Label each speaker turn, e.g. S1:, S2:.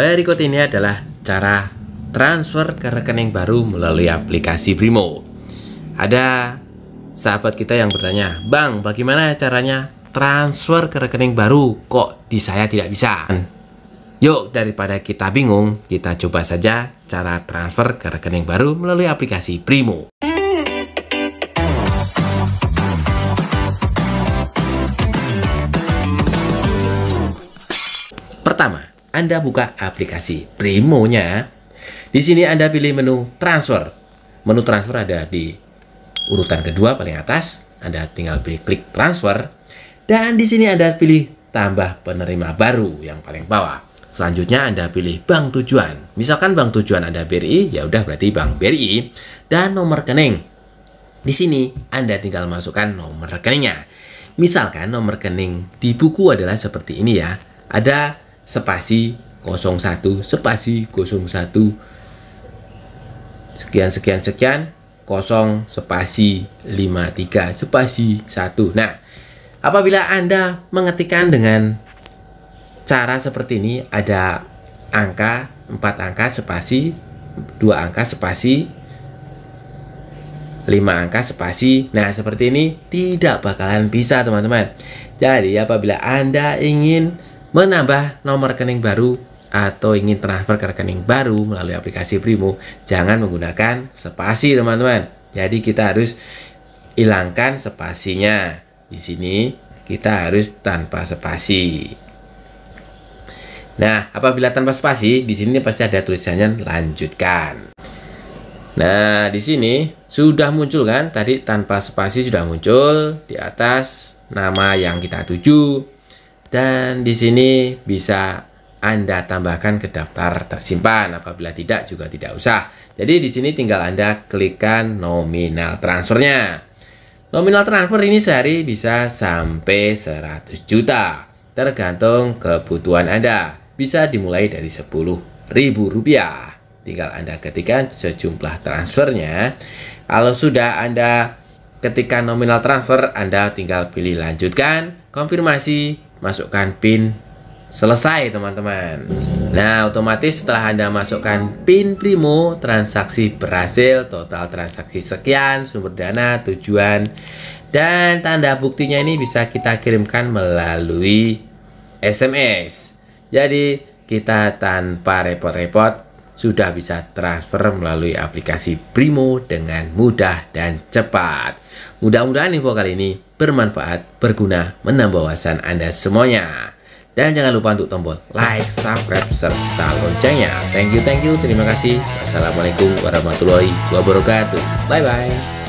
S1: Berikut ini adalah cara transfer ke rekening baru melalui aplikasi Brimo. Ada sahabat kita yang bertanya, "Bang, bagaimana caranya transfer ke rekening baru? Kok di saya tidak bisa?" Yuk, daripada kita bingung, kita coba saja cara transfer ke rekening baru melalui aplikasi Primo. Pertama, anda buka aplikasi Primonya. Di sini Anda pilih menu transfer. Menu transfer ada di urutan kedua paling atas. Anda tinggal pilih klik transfer. Dan di sini Anda pilih tambah penerima baru yang paling bawah. Selanjutnya Anda pilih bank tujuan. Misalkan bank tujuan Anda BRI, ya udah berarti bank BRI dan nomor rekening. Di sini Anda tinggal masukkan nomor rekeningnya. Misalkan nomor rekening di buku adalah seperti ini ya. Ada spasi 01 spasi 01 sekian sekian sekian 0 spasi 53 spasi 1 nah apabila Anda mengetikkan dengan cara seperti ini ada angka 4 angka spasi 2 angka spasi 5 angka spasi nah seperti ini tidak bakalan bisa teman-teman jadi apabila Anda ingin menambah nomor rekening baru atau ingin transfer ke rekening baru melalui aplikasi Primo, jangan menggunakan spasi teman-teman. Jadi kita harus hilangkan spasinya. Di sini kita harus tanpa spasi. Nah, apabila tanpa spasi, di sini pasti ada tulisannya lanjutkan. Nah, di sini sudah muncul kan? Tadi tanpa spasi sudah muncul di atas nama yang kita tuju, dan di sini bisa Anda tambahkan ke daftar tersimpan apabila tidak juga tidak usah. Jadi di sini tinggal Anda klikkan nominal transfernya. Nominal transfer ini sehari bisa sampai 100 juta tergantung kebutuhan Anda. Bisa dimulai dari 10.000 rupiah. Tinggal Anda ketikkan sejumlah transfernya. Kalau sudah Anda ketika nominal transfer, Anda tinggal pilih lanjutkan, konfirmasi, masukkan pin selesai teman-teman nah otomatis setelah anda masukkan pin primo transaksi berhasil total transaksi sekian sumber dana tujuan dan tanda buktinya ini bisa kita kirimkan melalui SMS jadi kita tanpa repot-repot sudah bisa transfer melalui aplikasi Primo dengan mudah dan cepat. Mudah-mudahan info kali ini bermanfaat, berguna, menambah wawasan Anda semuanya. Dan jangan lupa untuk tombol like, subscribe, serta loncengnya. Thank you, thank you. Terima kasih. Wassalamualaikum warahmatullahi wabarakatuh. Bye-bye.